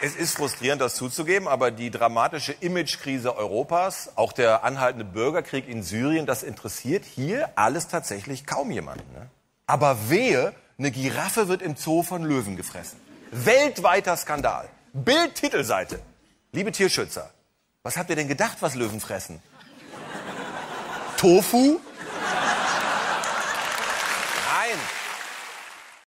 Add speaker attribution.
Speaker 1: Es ist frustrierend, das zuzugeben, aber die dramatische Imagekrise Europas, auch der anhaltende Bürgerkrieg in Syrien, das interessiert hier alles tatsächlich kaum jemanden. Ne? Aber wehe, eine Giraffe wird im Zoo von Löwen gefressen. Weltweiter Skandal. Bildtitelseite. Liebe Tierschützer, was habt ihr denn gedacht, was Löwen fressen?
Speaker 2: Tofu?
Speaker 3: Nein.